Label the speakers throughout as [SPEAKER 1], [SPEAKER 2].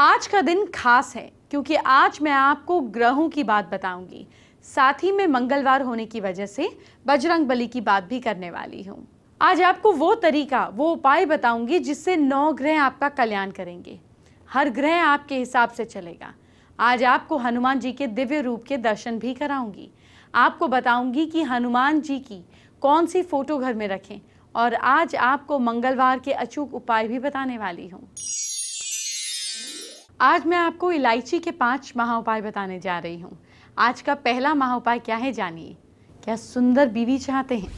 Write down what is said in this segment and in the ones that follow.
[SPEAKER 1] आज का दिन खास है क्योंकि आज मैं आपको ग्रहों की बात बताऊंगी साथ ही मैं मंगलवार होने की वजह से बजरंग बली की बात भी करने वाली हूँ आज आपको वो तरीका वो उपाय बताऊंगी जिससे नौ ग्रह आपका कल्याण करेंगे हर ग्रह आपके हिसाब से चलेगा आज आपको हनुमान जी के दिव्य रूप के दर्शन भी कराऊंगी आपको बताऊंगी कि हनुमान जी की कौन सी फ़ोटो घर में रखें और आज आपको मंगलवार के अचूक उपाय भी बताने वाली हूँ आज मैं आपको इलायची के पांच महा उपाय बताने जा रही हूँ आज का पहला महा उपाय क्या है जानिए क्या सुंदर बीवी चाहते हैं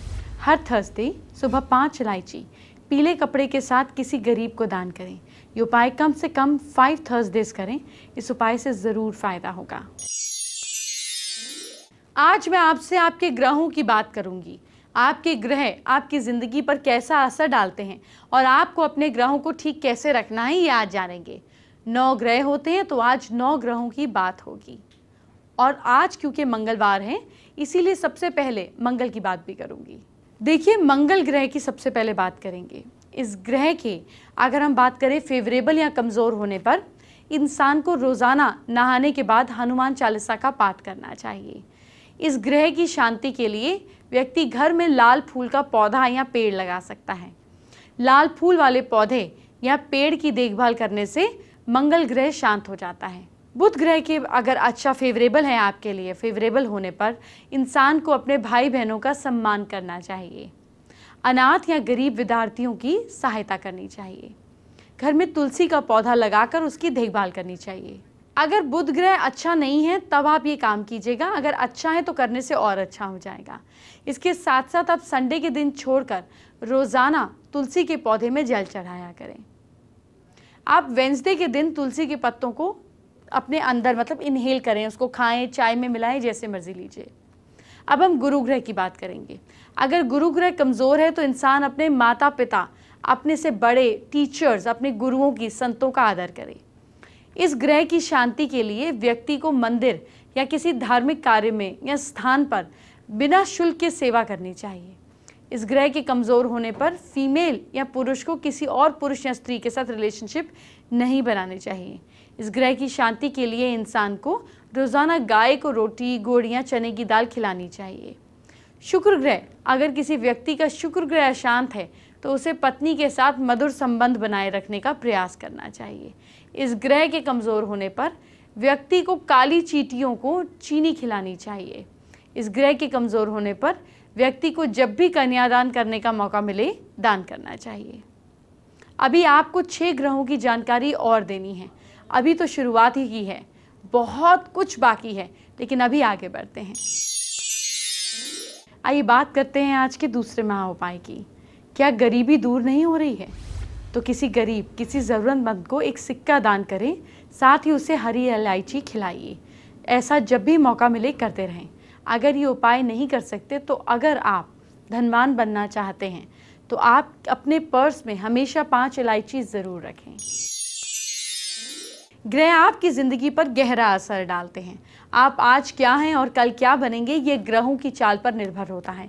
[SPEAKER 1] हर थर्सडे सुबह पाँच इलायची पीले कपड़े के साथ किसी गरीब को दान करें ये उपाय कम से कम फाइव थर्सडेज करें इस उपाय से ज़रूर फ़ायदा होगा आज मैं आपसे आपके ग्रहों की बात करूंगी आपके ग्रह आपकी ज़िंदगी पर कैसा असर डालते हैं और आपको अपने ग्रहों को ठीक कैसे रखना है ये आज जानेंगे नौ ग्रह होते हैं तो आज नौ ग्रहों की बात होगी और आज क्योंकि मंगलवार है इसीलिए सबसे पहले मंगल की बात भी करूँगी देखिए मंगल ग्रह की सबसे पहले बात करेंगे इस ग्रह के अगर हम बात करें फेवरेबल या कमज़ोर होने पर इंसान को रोज़ाना नहाने के बाद हनुमान चालीसा का पाठ करना चाहिए इस ग्रह की शांति के लिए व्यक्ति घर में लाल फूल का पौधा या पेड़ लगा सकता है लाल फूल वाले पौधे या पेड़ की देखभाल करने से मंगल ग्रह शांत हो जाता है बुध ग्रह के अगर अच्छा फेवरेबल है आपके लिए फेवरेबल होने पर इंसान को अपने भाई बहनों का सम्मान करना चाहिए अनाथ या गरीब विद्यार्थियों की सहायता करनी चाहिए घर में तुलसी का पौधा लगाकर उसकी देखभाल करनी चाहिए अगर बुध ग्रह अच्छा नहीं है तब आप ये काम कीजिएगा अगर अच्छा है तो करने से और अच्छा हो जाएगा इसके साथ साथ आप संडे के दिन छोड़कर रोज़ाना तुलसी के पौधे में जल चढ़ाया करें आप वेंसडे के दिन तुलसी के पत्तों को अपने अंदर मतलब इनहेल करें उसको खाएं चाय में मिलाएं जैसे मर्जी लीजिए अब हम गुरु ग्रह की बात करेंगे अगर गुरु ग्रह कमज़ोर है तो इंसान अपने माता पिता अपने से बड़े टीचर्स अपने गुरुओं की संतों का आदर करे इस ग्रह की शांति के लिए व्यक्ति को मंदिर या किसी धार्मिक कार्य में या स्थान पर बिना शुल्क के सेवा करनी चाहिए इस ग्रह के कमज़ोर होने पर फीमेल या पुरुष को किसी और पुरुष या स्त्री के साथ रिलेशनशिप नहीं बनानी चाहिए इस ग्रह की शांति के लिए इंसान को रोज़ाना गाय को रोटी गोड़ियाँ चने की दाल खिलानी चाहिए शुक्र ग्रह अगर किसी व्यक्ति का शुक्र ग्रह अशांत है तो उसे पत्नी के साथ मधुर संबंध बनाए रखने का प्रयास करना चाहिए इस ग्रह के कमज़ोर होने पर व्यक्ति को काली चीटियों को चीनी खिलानी चाहिए इस ग्रह के कमज़ोर होने पर व्यक्ति को जब भी कन्यादान करने का मौका मिले दान करना चाहिए अभी आपको छह ग्रहों की जानकारी और देनी है अभी तो शुरुआत ही की है बहुत कुछ बाकी है लेकिन अभी आगे बढ़ते हैं आइए बात करते हैं आज के दूसरे महा उपाय की क्या गरीबी दूर नहीं हो रही है तो किसी गरीब किसी ज़रूरतमंद को एक सिक्का दान करें साथ ही उसे हरी इलायची खिलाइए ऐसा जब भी मौका मिले करते रहें अगर ये उपाय नहीं कर सकते तो अगर आप धनवान बनना चाहते हैं तो आप अपने पर्स में हमेशा पांच इलायची ज़रूर रखें ग्रह आपकी ज़िंदगी पर गहरा असर डालते हैं आप आज क्या हैं और कल क्या बनेंगे ये ग्रहों की चाल पर निर्भर होता है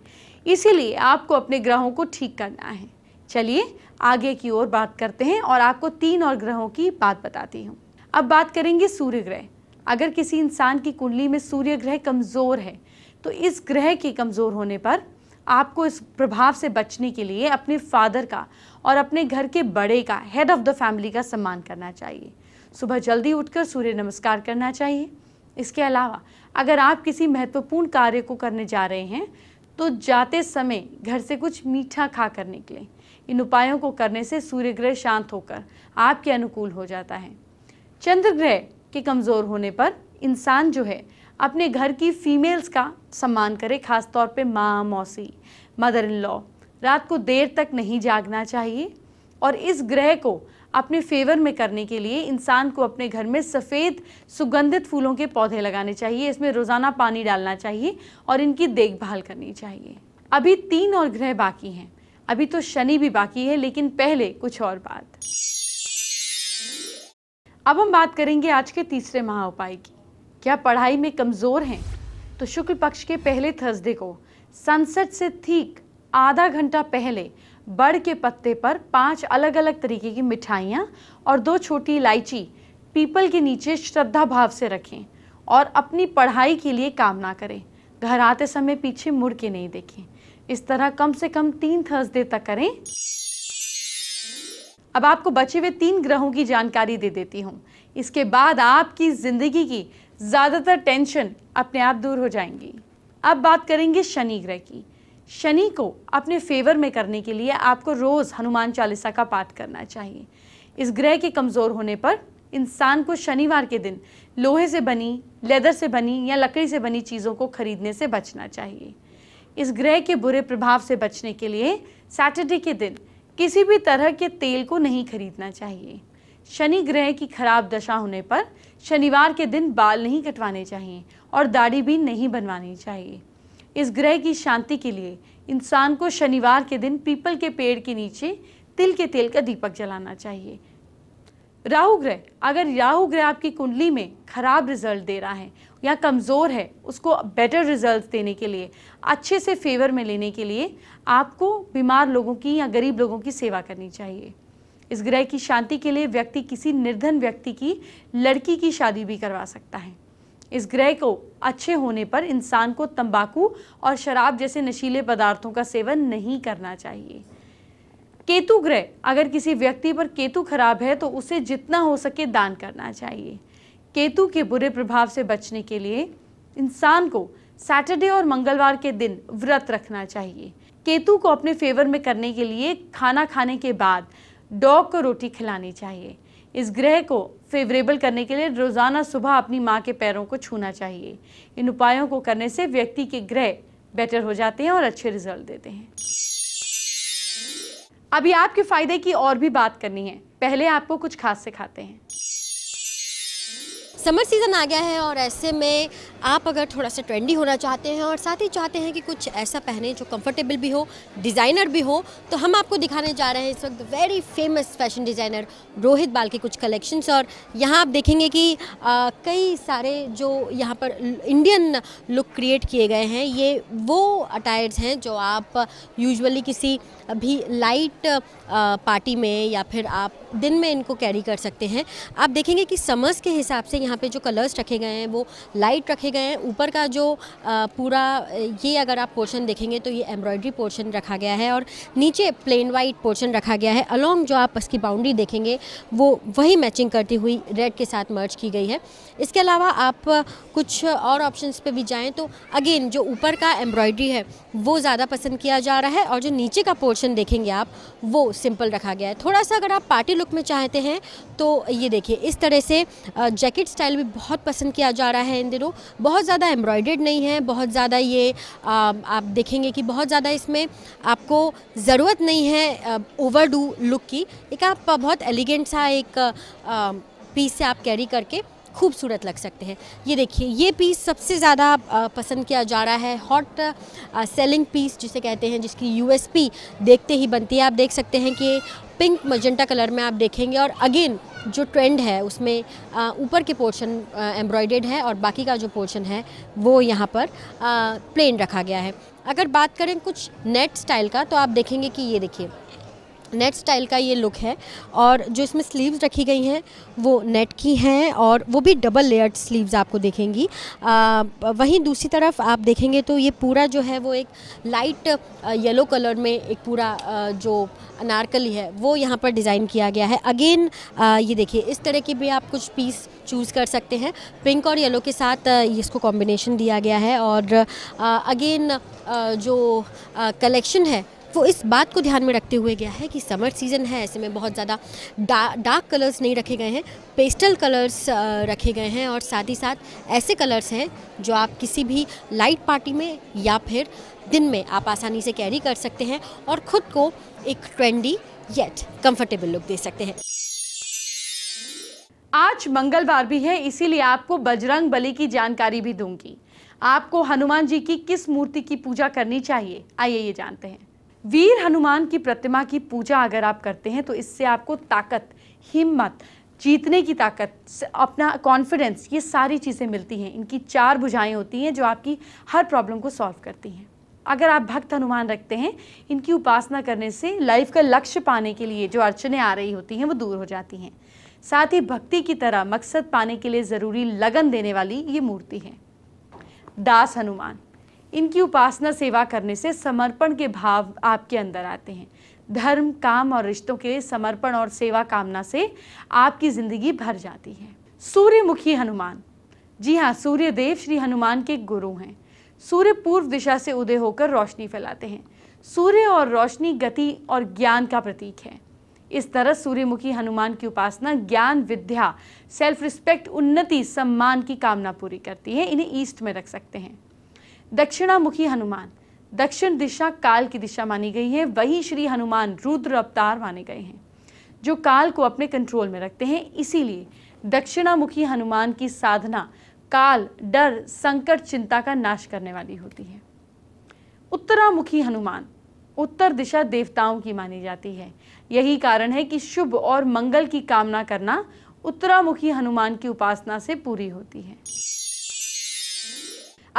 [SPEAKER 1] इसीलिए आपको अपने ग्रहों को ठीक करना है चलिए आगे की ओर बात करते हैं और आपको तीन और ग्रहों की बात बताती हूँ अब बात करेंगे सूर्य ग्रह अगर किसी इंसान की कुंडली में सूर्य ग्रह कमज़ोर है तो इस ग्रह के कमज़ोर होने पर आपको इस प्रभाव से बचने के लिए अपने फादर का और अपने घर के बड़े का हेड ऑफ़ द फैमिली का सम्मान करना चाहिए सुबह जल्दी उठकर सूर्य नमस्कार करना चाहिए इसके अलावा अगर आप किसी महत्वपूर्ण कार्य को करने जा रहे हैं तो जाते समय घर से कुछ मीठा खा कर निकलें इन उपायों को करने से सूर्य ग्रह शांत होकर आपके अनुकूल हो जाता है चंद्र ग्रह के कमज़ोर होने पर इंसान जो है अपने घर की फ़ीमेल्स का सम्मान करे ख़ास तौर पे माँ मौसी मदर इन लॉ रात को देर तक नहीं जागना चाहिए और इस ग्रह को अपने फेवर में करने के लिए इंसान को अपने घर में सफ़ेद सुगंधित फूलों के पौधे लगाने चाहिए इसमें रोज़ाना पानी डालना चाहिए और इनकी देखभाल करनी चाहिए अभी तीन और ग्रह बाकी हैं अभी तो शनि भी बाकी है लेकिन पहले कुछ और बात अब हम बात करेंगे आज के तीसरे महा उपाय की क्या पढ़ाई में कमज़ोर हैं तो शुक्ल पक्ष के पहले थर्सडे को सनसेट से ठीक आधा घंटा पहले बड़ के पत्ते पर पांच अलग अलग तरीके की मिठाइयाँ और दो छोटी इलायची पीपल के नीचे श्रद्धा भाव से रखें और अपनी पढ़ाई के लिए कामना करें घर आते समय पीछे मुड़ के नहीं देखें इस तरह कम से कम तीन थर्सडे तक करें अब आपको बचे हुए तीन ग्रहों की जानकारी दे देती हूँ इसके बाद आपकी ज़िंदगी की ज़्यादातर टेंशन अपने आप दूर हो जाएंगी अब बात करेंगे शनि ग्रह की शनि को अपने फेवर में करने के लिए आपको रोज़ हनुमान चालीसा का पाठ करना चाहिए इस ग्रह के कमज़ोर होने पर इंसान को शनिवार के दिन लोहे से बनी लेदर से बनी या लकड़ी से बनी चीज़ों को खरीदने से बचना चाहिए इस ग्रह के बुरे प्रभाव से बचने के लिए सैटरडे के दिन किसी भी तरह के तेल को नहीं खरीदना चाहिए शनि ग्रह की खराब दशा होने पर शनिवार के दिन बाल नहीं कटवाने चाहिए और दाढ़ी भी नहीं बनवानी चाहिए इस ग्रह की शांति के लिए इंसान को शनिवार के दिन पीपल के पेड़ के नीचे तिल के तेल का दीपक जलाना चाहिए राहु ग्रह अगर राहु ग्रह आपकी कुंडली में खराब रिजल्ट दे रहा है या कमज़ोर है उसको बेटर रिजल्ट देने के लिए अच्छे से फेवर में लेने के लिए आपको बीमार लोगों की या गरीब लोगों की सेवा करनी चाहिए इस ग्रह की शांति के लिए व्यक्ति किसी निर्धन व्यक्ति की लड़की की शादी भी करवा सकता है इस ग्रह को अच्छे होने पर इंसान को तंबाकू और शराब जैसे नशीले पदार्थों का सेवन नहीं करना चाहिए केतु ग्रह अगर किसी व्यक्ति पर केतु खराब है तो उसे जितना हो सके दान करना चाहिए केतु के बुरे प्रभाव से बचने के लिए इंसान को सैटरडे और मंगलवार के दिन व्रत रखना चाहिए केतु को अपने फेवर में करने के लिए खाना खाने के बाद डॉग को रोटी खिलानी चाहिए इस ग्रह को फेवरेबल करने के लिए रोज़ाना सुबह अपनी माँ के पैरों को छूना चाहिए इन उपायों को करने से व्यक्ति के ग्रह बेटर हो जाते हैं और अच्छे रिजल्ट देते हैं अभी आपके
[SPEAKER 2] फ़ायदे की और भी बात करनी है पहले आपको कुछ खास सिखाते हैं समर सीज़न आ गया है और ऐसे में आप अगर थोड़ा सा ट्रेंडी होना चाहते हैं और साथ ही चाहते हैं कि कुछ ऐसा पहने जो कंफर्टेबल भी हो डिज़ाइनर भी हो तो हम आपको दिखाने जा रहे हैं इस वक्त very famous fashion designer Rohit Bal के कुछ कलेक्शंस और यहाँ आप देखेंगे कि आ, कई सारे जो यहाँ पर इंडियन लुक क्रिएट किए गए हैं ये वो अटायर्स हैं जो आप यूजली किसी भी लाइट पार्टी में या फिर आप दिन में इनको कैरी कर सकते हैं आप देखेंगे कि समर्स के हिसाब से यहाँ पे जो कलर्स रखे गए हैं वो लाइट रखे गए हैं ऊपर का जो पूरा ये अगर आप पोर्शन देखेंगे तो ये एम्ब्रॉयडरी पोर्शन रखा गया है और नीचे प्लेन वाइट पोर्शन रखा गया है अलॉन्ग जो आप इसकी बाउंड्री देखेंगे वो वही मैचिंग करती हुई रेड के साथ मर्ज की गई है इसके अलावा आप कुछ और ऑप्शन पर भी जाएँ तो अगेन जो ऊपर का एम्ब्रॉयड्री है वो ज़्यादा पसंद किया जा रहा है और जो नीचे का पोर्शन पोर्शन देखेंगे आप वो सिंपल रखा गया है थोड़ा सा अगर आप पार्टी लुक में चाहते हैं तो ये देखिए इस तरह से जैकेट स्टाइल भी बहुत पसंद किया जा रहा है इन दिनों बहुत ज़्यादा एम्ब्रॉयडर्ड नहीं है बहुत ज़्यादा ये आप देखेंगे कि बहुत ज़्यादा इसमें आपको ज़रूरत नहीं है ओवर लुक की एक आप बहुत एलिगेंट सा एक पीस से आप कैरी करके खूबसूरत लग सकते हैं ये देखिए ये पीस सबसे ज़्यादा पसंद किया जा रहा है हॉट सेलिंग पीस जिसे कहते हैं जिसकी यूएसपी देखते ही बनती है आप देख सकते हैं कि पिंक मजेंटा कलर में आप देखेंगे और अगेन जो ट्रेंड है उसमें ऊपर के पोर्शन एम्ब्रॉयडेड है और बाकी का जो पोर्शन है वो यहाँ पर प्लेन रखा गया है अगर बात करें कुछ नेट स्टाइल का तो आप देखेंगे कि ये देखिए नेट स्टाइल का ये लुक है और जो इसमें स्लीव्स रखी गई हैं वो नेट की हैं और वो भी डबल लेयर्ड स्लीव्स आपको देखेंगी आ, वहीं दूसरी तरफ आप देखेंगे तो ये पूरा जो है वो एक लाइट येलो कलर में एक पूरा जो अनारकली है वो यहाँ पर डिज़ाइन किया गया है अगेन ये देखिए इस तरह के भी आप कुछ पीस चूज़ कर सकते हैं पिंक और येलो के साथ इसको कॉम्बिनेशन दिया गया है और अगेन जो कलेक्शन है वो इस बात को ध्यान में रखते हुए गया है कि समर सीज़न है ऐसे में बहुत ज़्यादा डा, डार्क कलर्स नहीं रखे गए हैं पेस्टल कलर्स रखे गए हैं और साथ ही साथ ऐसे कलर्स हैं जो आप किसी भी लाइट पार्टी में या फिर दिन में आप आसानी से कैरी कर सकते हैं और ख़ुद को एक ट्रेंडी येट कंफर्टेबल लुक दे सकते हैं आज मंगलवार भी
[SPEAKER 1] है इसीलिए आपको बजरंग बली की जानकारी भी दूंगी आपको हनुमान जी की किस मूर्ति की पूजा करनी चाहिए आइए ये जानते हैं वीर हनुमान की प्रतिमा की पूजा अगर आप करते हैं तो इससे आपको ताकत हिम्मत जीतने की ताकत अपना कॉन्फिडेंस ये सारी चीज़ें मिलती हैं इनकी चार बुझाएँ होती हैं जो आपकी हर प्रॉब्लम को सॉल्व करती हैं अगर आप भक्त हनुमान रखते हैं इनकी उपासना करने से लाइफ का लक्ष्य पाने के लिए जो अड़चने आ रही होती हैं वो दूर हो जाती हैं साथ ही भक्ति की तरह मकसद पाने के लिए ज़रूरी लगन देने वाली ये मूर्ति है दास हनुमान इनकी उपासना सेवा करने से समर्पण के भाव आपके अंदर आते हैं धर्म काम और रिश्तों के समर्पण और सेवा कामना से आपकी ज़िंदगी भर जाती है सूर्यमुखी हनुमान जी हाँ सूर्य देव श्री हनुमान के गुरु हैं सूर्य पूर्व दिशा से उदय होकर रोशनी फैलाते हैं सूर्य और रोशनी गति और ज्ञान का प्रतीक है इस तरह सूर्यमुखी हनुमान की उपासना ज्ञान विद्या सेल्फ रिस्पेक्ट उन्नति सम्मान की कामना पूरी करती है इन्हें ईस्ट में रख सकते हैं दक्षिणामुखी हनुमान दक्षिण दिशा काल की दिशा मानी गई है वही श्री हनुमान रुद्र अवतार माने गए हैं जो काल को अपने कंट्रोल में रखते हैं इसीलिए दक्षिणामुखी हनुमान की साधना काल डर संकट चिंता का नाश करने वाली होती है उत्तरामुखी हनुमान उत्तर दिशा देवताओं की मानी जाती है यही कारण है कि शुभ और मंगल की कामना करना उत्तरामुखी हनुमान की उपासना से पूरी होती है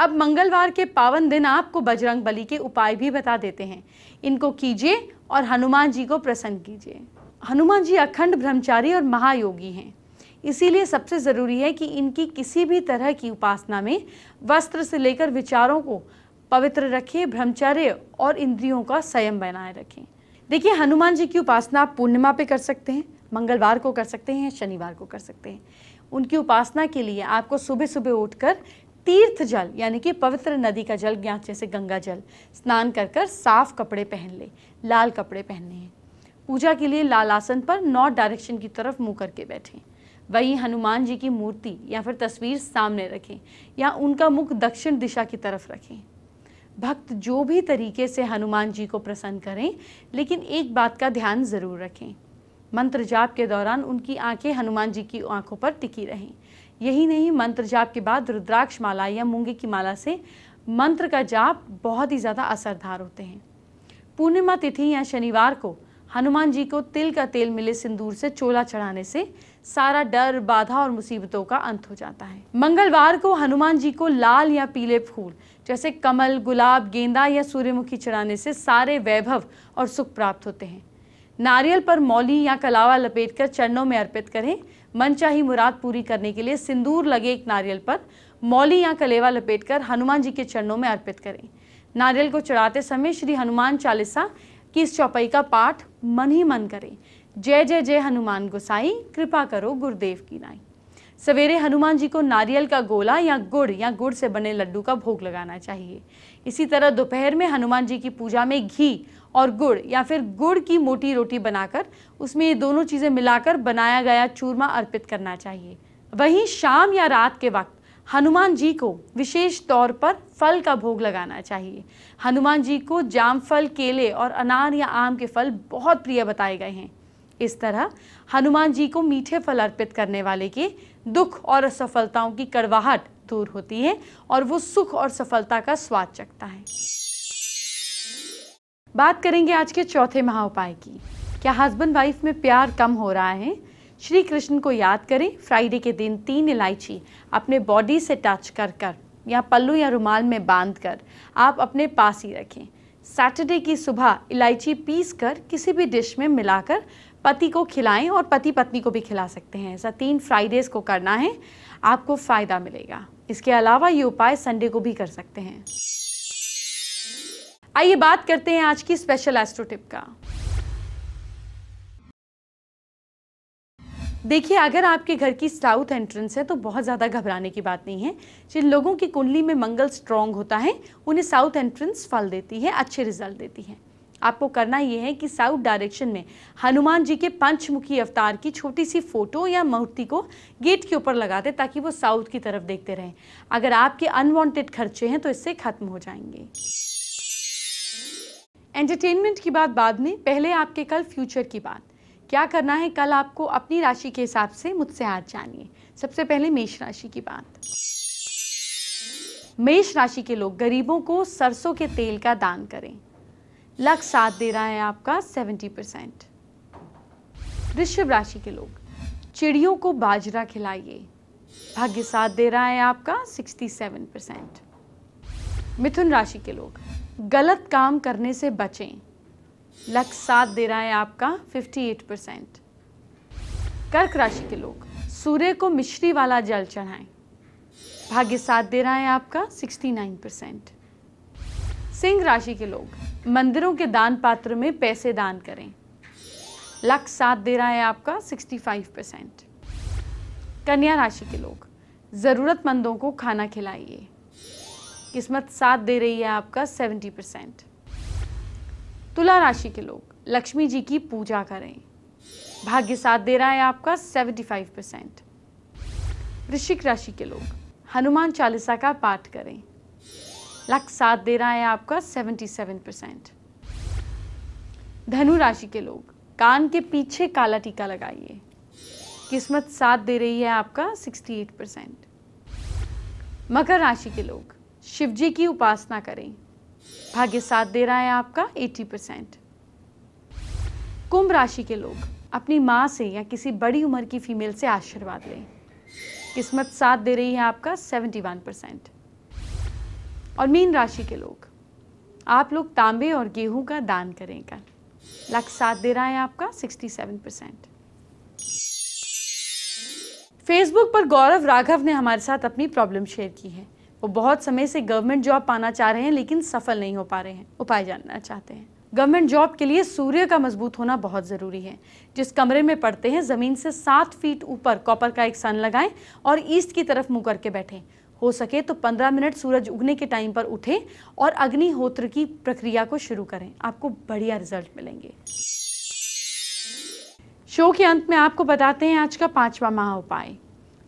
[SPEAKER 1] अब मंगलवार के पावन दिन आपको बजरंग बली के उपाय भी बता देते हैं इनको कीजिए और हनुमान जी को प्रसन्न कीजिए हनुमान जी अखंड ब्रह्मचारी और महायोगी हैं इसीलिए सबसे ज़रूरी है कि इनकी किसी भी तरह की उपासना में वस्त्र से लेकर विचारों को पवित्र रखें ब्रह्मचर्य और इंद्रियों का संयम बनाए रखें देखिए हनुमान जी की उपासना आप पूर्णिमा पे कर सकते हैं मंगलवार को कर सकते हैं शनिवार को कर सकते हैं उनकी उपासना के लिए आपको सुबह सुबह उठकर तीर्थ जल यानी कि पवित्र नदी का जल ज्ञात जैसे गंगा जल स्नान कर कर साफ कपड़े पहन ले लाल कपड़े पहनने हैं पूजा के लिए लाल आसन पर नॉर्थ डायरेक्शन की तरफ मुंह करके बैठें वहीं हनुमान जी की मूर्ति या फिर तस्वीर सामने रखें या उनका मुख दक्षिण दिशा की तरफ रखें भक्त जो भी तरीके से हनुमान जी को प्रसन्न करें लेकिन एक बात का ध्यान ज़रूर रखें मंत्र जाप के दौरान उनकी आंखें हनुमान जी की आंखों पर टिकी रहीं यही नहीं मंत्र जाप के बाद रुद्राक्ष माला या मूंगे की माला से मंत्र का जाप बहुत ही ज़्यादा असरदार होते हैं पूर्णिमा तिथि या शनिवार को हनुमान जी को तिल का तेल मिले सिंदूर से चोला चढ़ाने से सारा डर बाधा और मुसीबतों का अंत हो जाता है मंगलवार को हनुमान जी को लाल या पीले फूल जैसे कमल गुलाब गेंदा या सूर्यमुखी चढ़ाने से सारे वैभव और सुख प्राप्त होते हैं नारियल पर मौली या कलावा लपेटकर चरणों में अर्पित करें मनचाही मुराद पूरी करने के लिए सिंदूर लगे एक नारियल पर मौली या कलेवा लपेटकर हनुमान जी के चरणों में अर्पित करें नारियल को चढ़ाते समय श्री हनुमान चालीसा की इस चौपाई का पाठ मन ही मन करें जय जय जय हनुमान गोसाई कृपा करो गुरुदेव की नाई सवेरे हनुमान जी को नारियल का गोला या गुड़ या गुड़ से बने लड्डू का भोग लगाना चाहिए इसी तरह दोपहर में हनुमान जी की पूजा में घी और गुड़ या फिर गुड़ की मोटी रोटी बनाकर उसमें ये दोनों चीज़ें मिलाकर बनाया गया चूरमा अर्पित करना चाहिए वहीं शाम या रात के वक्त हनुमान जी को विशेष तौर पर फल का भोग लगाना चाहिए हनुमान जी को जाम फल केले और अनार या आम के फल बहुत प्रिय बताए गए हैं इस तरह हनुमान जी को मीठे फल अर्पित करने वाले के दुख और असफलताओं की कड़वाहट दूर होती है और वो सुख और सफलता का स्वाद चखता है बात करेंगे आज के चौथे महा उपाय की क्या हस्बैंड वाइफ में प्यार कम हो रहा है श्री कृष्ण को याद करें फ्राइडे के दिन तीन इलायची अपने बॉडी से टच कर कर या पल्लू या रुमाल में बांध कर आप अपने पास ही रखें सैटरडे की सुबह इलायची पीस कर किसी भी डिश में मिलाकर पति को खिलाएं और पति पत्नी को भी खिला सकते हैं ऐसा तीन फ्राइडेज़ को करना है आपको फ़ायदा मिलेगा इसके अलावा ये उपाय संडे को भी कर सकते हैं आइए बात करते हैं आज की स्पेशल एस्ट्रो टिप का देखिए अगर आपके घर की साउथ एंट्रेंस है तो बहुत ज़्यादा घबराने की बात नहीं है जिन लोगों की कुंडली में मंगल स्ट्रांग होता है उन्हें साउथ एंट्रेंस फल देती है अच्छे रिजल्ट देती है आपको करना यह है कि साउथ डायरेक्शन में हनुमान जी के पंचमुखी अवतार की छोटी सी फोटो या मूर्ति को गेट के ऊपर लगा दें ताकि वो साउथ की तरफ देखते रहें अगर आपके अनवांटेड खर्चे हैं तो इससे खत्म हो जाएंगे एंटरटेनमेंट की बात बाद में पहले आपके कल फ्यूचर की बात क्या करना है कल आपको अपनी राशि के हिसाब से मुझसे आज जानिए सबसे पहले मेष राशि की बात मेष राशि के लोग गरीबों को सरसों के तेल का दान करें लक साथ दे रहा है आपका सेवेंटी परसेंट वृषभ राशि के लोग चिड़ियों को बाजरा खिलाइए भाग्य साथ दे रहा है आपका सिक्सटी सेवन परसेंट मिथुन राशि के लोग गलत काम करने से बचें लक साथ दे रहा है आपका 58 परसेंट कर्क राशि के लोग सूर्य को मिश्री वाला जल चढ़ाएं भाग्य साथ दे रहा है आपका 69 परसेंट सिंह राशि के लोग मंदिरों के दान पात्र में पैसे दान करें लक साथ दे रहा है आपका 65 परसेंट कन्या राशि के लोग ज़रूरतमंदों को खाना खिलाइए किस्मत साथ दे रही है आपका सेवेंटी परसेंट तुला राशि के लोग लक्ष्मी जी की पूजा करें भाग्य साथ दे रहा है आपका सेवेंटी फाइव परसेंट वृश्चिक राशि के लोग हनुमान चालीसा का पाठ करें लक साथ दे रहा है आपका सेवेंटी सेवन परसेंट धनु राशि के लोग कान के पीछे काला टीका लगाइए किस्मत साथ दे रही है आपका सिक्सटी एट परसेंट मकर राशि के लोग शिव जी की उपासना करें भाग्य साथ दे रहा है आपका 80 परसेंट कुंभ राशि के लोग अपनी माँ से या किसी बड़ी उम्र की फीमेल से आशीर्वाद लें किस्मत साथ दे रही है आपका 71 परसेंट और मीन राशि के लोग आप लोग तांबे और गेहूं का दान करें कर लक साथ दे रहा है आपका 67 परसेंट फेसबुक पर गौरव राघव ने हमारे साथ अपनी प्रॉब्लम शेयर की है वो बहुत समय से गवर्नमेंट जॉब पाना चाह रहे हैं लेकिन सफल नहीं हो पा रहे हैं उपाय जानना चाहते हैं गवर्नमेंट जॉब के लिए सूर्य का मजबूत होना बहुत ज़रूरी है जिस कमरे में पड़ते हैं ज़मीन से सात फीट ऊपर कॉपर का एक सन लगाएं और ईस्ट की तरफ मुँह करके बैठें हो सके तो 15 मिनट सूरज उगने के टाइम पर उठें और अग्निहोत्र की प्रक्रिया को शुरू करें आपको बढ़िया रिजल्ट मिलेंगे शो के अंत में आपको बताते हैं आज का पांचवा महा उपाय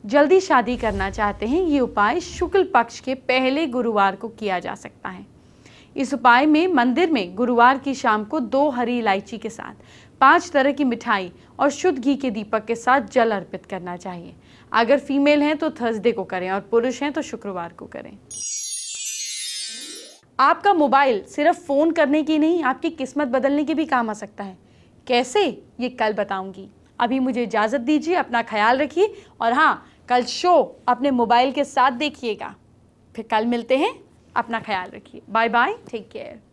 [SPEAKER 1] जल्दी शादी करना चाहते हैं ये उपाय शुक्ल पक्ष के पहले गुरुवार को किया जा सकता है इस उपाय में मंदिर में गुरुवार की शाम को दो हरी इलायची के साथ पांच तरह की मिठाई और शुद्ध घी के दीपक के साथ जल अर्पित करना चाहिए अगर फीमेल हैं तो थर्सडे को करें और पुरुष हैं तो शुक्रवार को करें आपका मोबाइल सिर्फ फ़ोन करने की नहीं आपकी किस्मत बदलने के भी काम आ सकता है कैसे ये कल बताऊंगी अभी मुझे इजाज़त दीजिए अपना ख्याल रखिए और हाँ कल शो अपने मोबाइल के साथ देखिएगा फिर कल मिलते हैं अपना ख्याल रखिए बाय बाय टेक केयर